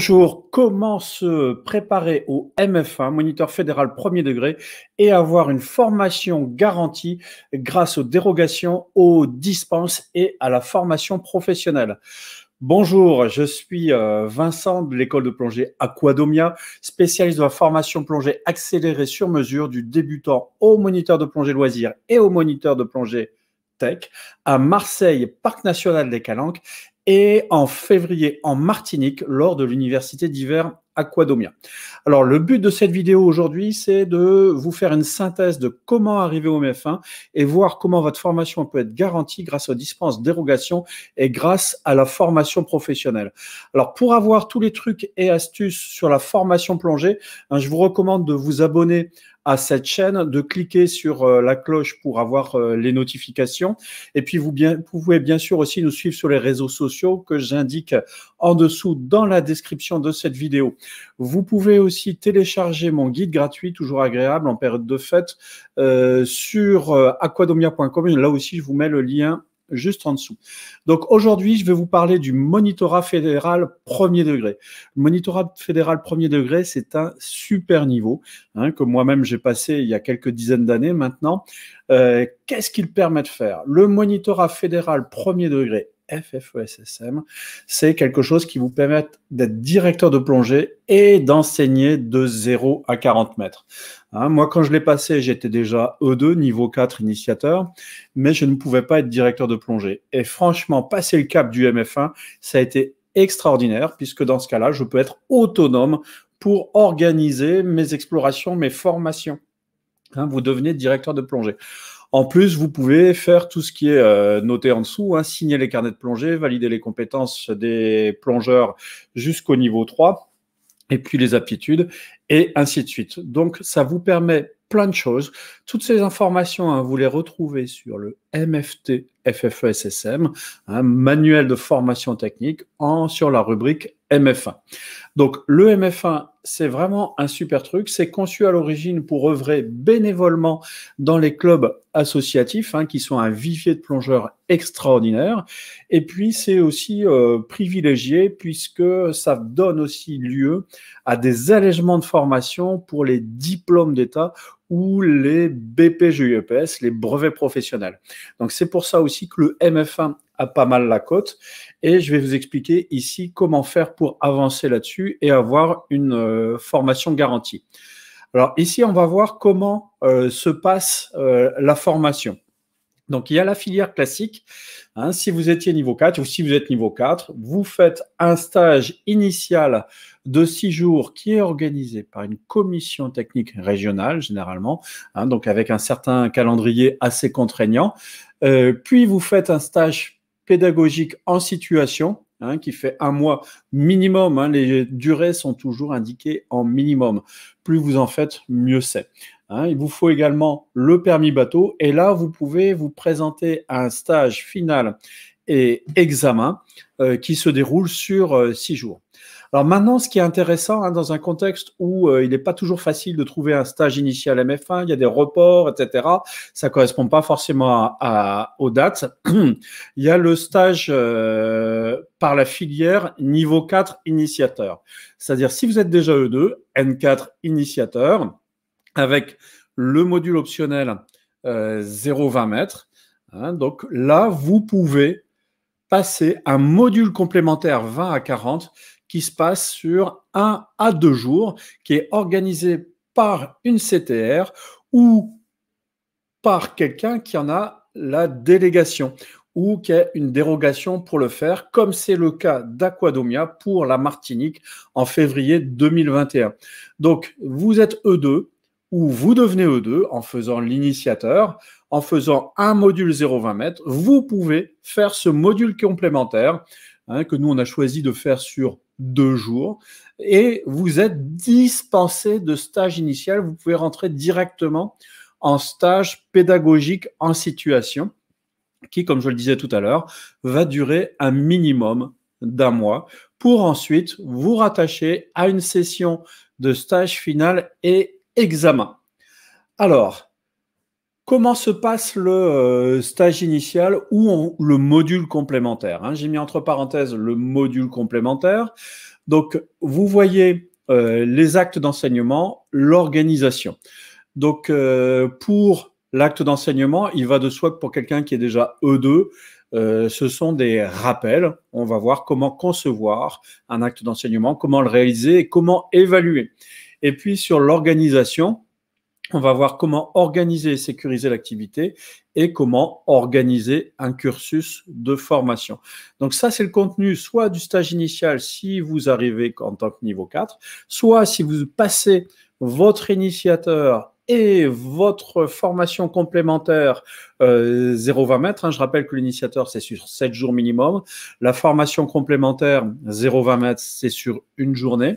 Bonjour, comment se préparer au MF1, moniteur fédéral premier degré, et avoir une formation garantie grâce aux dérogations, aux dispenses et à la formation professionnelle Bonjour, je suis euh, Vincent de l'école de plongée Aquadomia, spécialiste de la formation plongée accélérée sur mesure du débutant au moniteur de plongée loisir et au moniteur de plongée tech à Marseille, Parc national des Calanques et en février en Martinique lors de l'université d'hiver alors le but de cette vidéo aujourd'hui, c'est de vous faire une synthèse de comment arriver au MF1 et voir comment votre formation peut être garantie grâce aux dispenses dérogation et grâce à la formation professionnelle. Alors pour avoir tous les trucs et astuces sur la formation plongée, hein, je vous recommande de vous abonner à cette chaîne, de cliquer sur euh, la cloche pour avoir euh, les notifications. Et puis, vous pouvez bien sûr aussi nous suivre sur les réseaux sociaux que j'indique en dessous dans la description de cette vidéo. Vous pouvez aussi télécharger mon guide gratuit, toujours agréable en période de fête, euh, sur euh, aquadomia.com. Là aussi, je vous mets le lien juste en dessous. Donc aujourd'hui, je vais vous parler du monitorat fédéral premier degré. Le monitorat fédéral premier degré, c'est un super niveau hein, que moi-même j'ai passé il y a quelques dizaines d'années maintenant. Euh, qu'est-ce qu'il permet de faire Le monitorat fédéral premier degré FFESSM. C'est quelque chose qui vous permet d'être directeur de plongée et d'enseigner de 0 à 40 mètres. Hein, moi, quand je l'ai passé, j'étais déjà E2, niveau 4 initiateur, mais je ne pouvais pas être directeur de plongée. Et franchement, passer le cap du MF1, ça a été extraordinaire, puisque dans ce cas-là, je peux être autonome pour organiser mes explorations, mes formations. Hein, vous devenez directeur de plongée. En plus, vous pouvez faire tout ce qui est euh, noté en dessous, hein, signer les carnets de plongée, valider les compétences des plongeurs jusqu'au niveau 3, et puis les aptitudes, et ainsi de suite. Donc, ça vous permet plein de choses. Toutes ces informations, hein, vous les retrouvez sur le MFT FFESSM, un hein, manuel de formation technique, en, sur la rubrique MF1. Donc le MF1, c'est vraiment un super truc. C'est conçu à l'origine pour œuvrer bénévolement dans les clubs associatifs, hein, qui sont un vivier de plongeurs extraordinaire. Et puis c'est aussi euh, privilégié puisque ça donne aussi lieu à des allègements de formation pour les diplômes d'État ou les BPGEPS, les brevets professionnels. Donc c'est pour ça aussi que le MF1 a pas mal la cote et je vais vous expliquer ici comment faire pour avancer là-dessus et avoir une euh, formation garantie. Alors ici, on va voir comment euh, se passe euh, la formation. Donc, il y a la filière classique. Hein. si vous étiez niveau 4 ou si vous êtes niveau 4, vous faites un stage initial de 6 jours qui est organisé par une commission technique régionale, généralement, hein, donc avec un certain calendrier assez contraignant. Euh, puis, vous faites un stage pédagogique en situation, hein, qui fait un mois minimum. les durées sont toujours indiquées en minimum. Plus vous en faites, mieux c'est. Hein, il vous faut également le permis bateau et là, vous pouvez vous présenter à un stage final et examen euh, qui se déroule sur euh, six jours. Alors maintenant, ce qui est intéressant hein, dans un contexte où euh, il n'est pas toujours facile de trouver un stage initial MF1, il y a des reports, etc. Ça ne correspond pas forcément aux dates. il y a le stage par la filière niveau 4 initiateur. C'est-à-dire si vous êtes déjà E2, N4 initiateur, avec le module optionnel 0,20 euh, mètres. Hein. donc là, vous pouvez passer un module complémentaire 20 à 40 qui se passe sur 1 à deux jours, qui est organisé par une CTR ou par quelqu'un qui en a la délégation ou qui a une dérogation pour le faire, comme c'est le cas d'Aquadomia pour la Martinique en février 2021. Donc, vous êtes E2, où vous devenez E2 en faisant l'initiateur, en faisant un module 0,20 m, vous pouvez faire ce module complémentaire hein, que nous on a choisi de faire sur deux jours et vous êtes dispensé de stage initial. Vous pouvez rentrer directement en stage pédagogique en situation qui, comme je le disais tout à l'heure, va durer un minimum d'un mois pour ensuite vous rattacher à une session de stage final et examen. Alors, comment se passe le euh, stage initial ou le module complémentaire hein? J'ai mis entre parenthèses le module complémentaire. Donc, vous voyez euh, les actes d'enseignement, l'organisation. Donc, euh, pour l'acte d'enseignement, il va de soi que pour quelqu'un qui est déjà E2, ce sont des rappels. On va voir comment concevoir un acte d'enseignement, comment le réaliser et comment évaluer. Et puis sur l'organisation, on va voir comment organiser et sécuriser l'activité et comment organiser un cursus de formation. Donc ça, c'est le contenu soit du stage initial si vous arrivez en tant que niveau 4, soit si vous passez votre initiateur et votre formation complémentaire 0,20 euh, mètres. Hein, je rappelle que l'initiateur, c'est sur 7 jours minimum. La formation complémentaire 0,20 mètres, c'est sur une journée.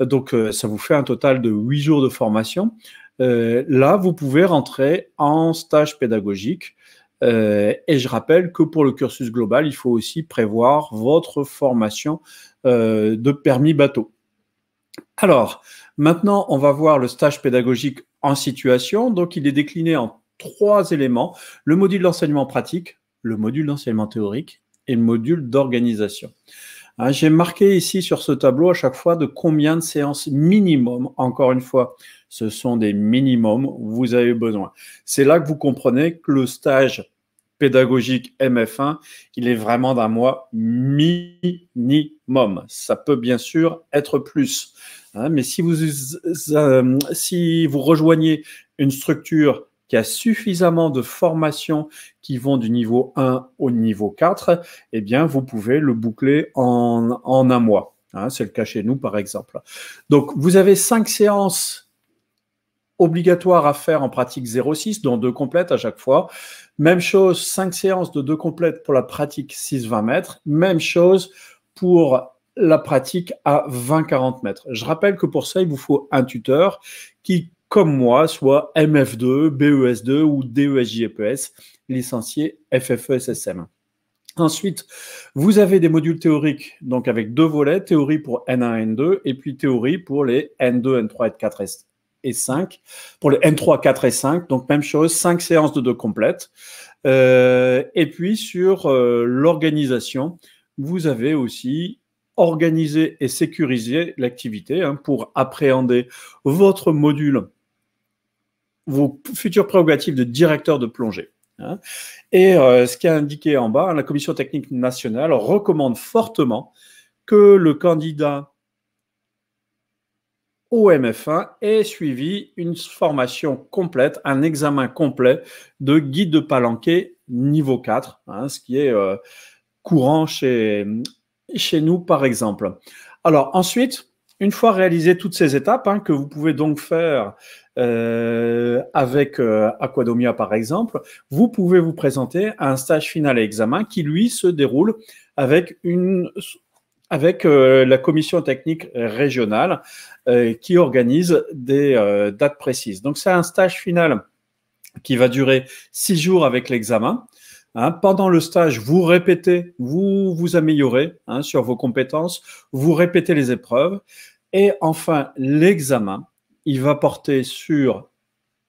Donc, euh, ça vous fait un total de huit jours de formation. Euh, là, vous pouvez rentrer en stage pédagogique. Euh, et je rappelle que pour le cursus global, il faut aussi prévoir votre formation de permis bateau. Alors, maintenant, on va voir le stage pédagogique en situation. Donc, il est décliné en trois éléments. Le module d'enseignement pratique, le module d'enseignement théorique et le module d'organisation. Ah, j'ai marqué ici sur ce tableau à chaque fois de combien de séances minimum, encore une fois, ce sont des minimums, vous avez besoin. C'est là que vous comprenez que le stage pédagogique MF1, il est vraiment d'un mois minimum. Ça peut bien sûr être plus. Hein, mais si vous, euh, si vous rejoignez une structure qui a suffisamment de formations qui vont du niveau 1 au niveau 4, eh bien, vous pouvez le boucler en, un mois. Hein, c'est le cas chez nous, par exemple. Donc, vous avez cinq séances obligatoires à faire en pratique 06, dont deux complètes à chaque fois. Même chose, cinq séances de deux complètes pour la pratique 6-20 mètres. Même chose pour la pratique à 20-40 mètres. Je rappelle que pour ça, il vous faut un tuteur qui comme moi, soit MF2, BES2 ou DESJPS, e licenciés e FFESSM. Ensuite, vous avez des modules théoriques, donc avec deux volets, théorie pour N1, N2, et puis théorie pour les N2, N3, N4 et 5. Pour les N3, 4 et 5, donc même chose, cinq séances de deux complètes. Euh, et puis sur euh, l'organisation, vous avez aussi organisé et sécurisé l'activité hein, pour appréhender votre module vos futures prérogatives de directeur de plongée. Hein. Et euh, ce qui est indiqué en bas, la Commission technique nationale recommande fortement que le candidat au MF1 ait suivi une formation complète, un examen complet de guide de palanquée niveau 4, hein, ce qui est euh, courant chez, chez nous par exemple. Alors ensuite, une fois réalisées toutes ces étapes, hein, que vous pouvez donc faire euh, avec euh, Aquadomia par exemple, vous pouvez vous présenter à un stage final et examen qui lui se déroule avec euh, la commission technique régionale qui organise des dates précises. Donc c'est un stage final qui va durer six jours avec l'examen. Hein. pendant le stage, vous répétez, vous vous améliorez hein, sur vos compétences, vous répétez les épreuves. Et enfin, l'examen, il va porter sur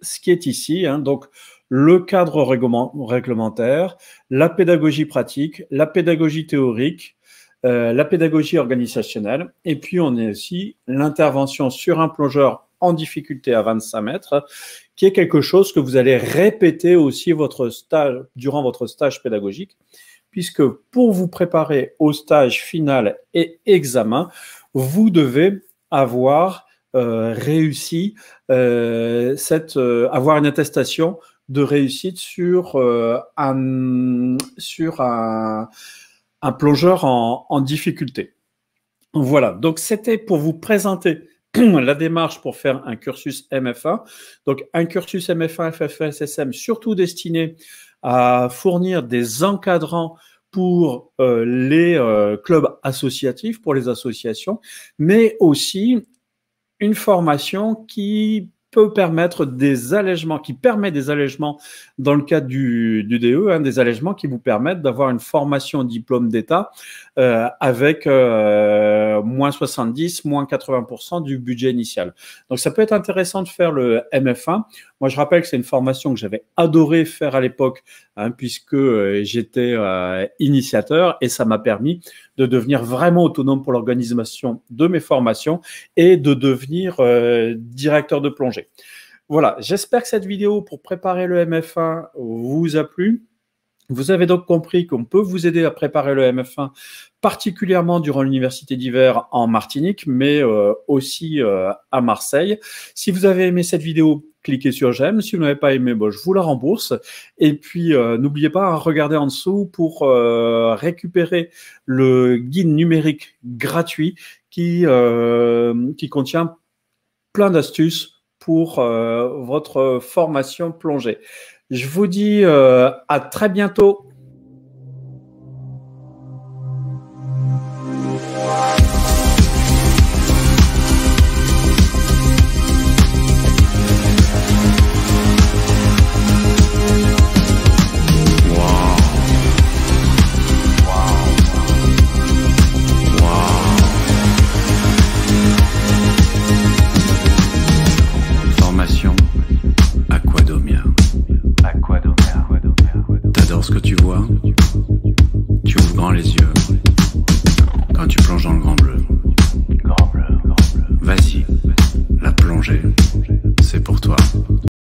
ce qui est ici, hein, donc le cadre réglementaire, la pédagogie pratique, la pédagogie théorique, euh, la pédagogie organisationnelle, et puis on est aussi l'intervention sur un plongeur en difficulté à 25 mètres, qui est quelque chose que vous allez répéter aussi votre stage, durant votre stage pédagogique, puisque pour vous préparer au stage final et examen, vous devez avoir euh, réussi euh, cette, euh, avoir une attestation de réussite sur un sur un, plongeur en, difficulté. Voilà, donc c'était pour vous présenter la démarche pour faire un cursus MFA. Donc un cursus MFA FFSSM surtout destiné à fournir des encadrants pour les clubs associatifs, pour les associations, mais aussi une formation qui peut permettre des allègements, qui permet des allègements dans le cadre du, DE, hein, des allègements qui vous permettent d'avoir une formation diplôme d'État euh, avec euh, moins 70, moins 80% du budget initial. Donc ça peut être intéressant de faire le MF1. Moi, je rappelle que c'est une formation que j'avais adoré faire à l'époque, hein, puisque euh, j'étais initiateur et ça m'a permis de devenir vraiment autonome pour l'organisation de mes formations et de devenir directeur de plongée. Voilà, j'espère que cette vidéo pour préparer le MF1 vous a plu. Vous avez donc compris qu'on peut vous aider à préparer le MF1, particulièrement durant l'université d'hiver en Martinique, mais euh, aussi euh, à Marseille. Si vous avez aimé cette vidéo, cliquez sur j'aime. Si vous n'avez pas aimé, bon, je vous la rembourse. Et puis, euh, n'oubliez pas à regarder en dessous pour récupérer le guide numérique gratuit qui, qui contient plein d'astuces pour euh, votre formation plongée. Je vous dis euh, à très bientôt.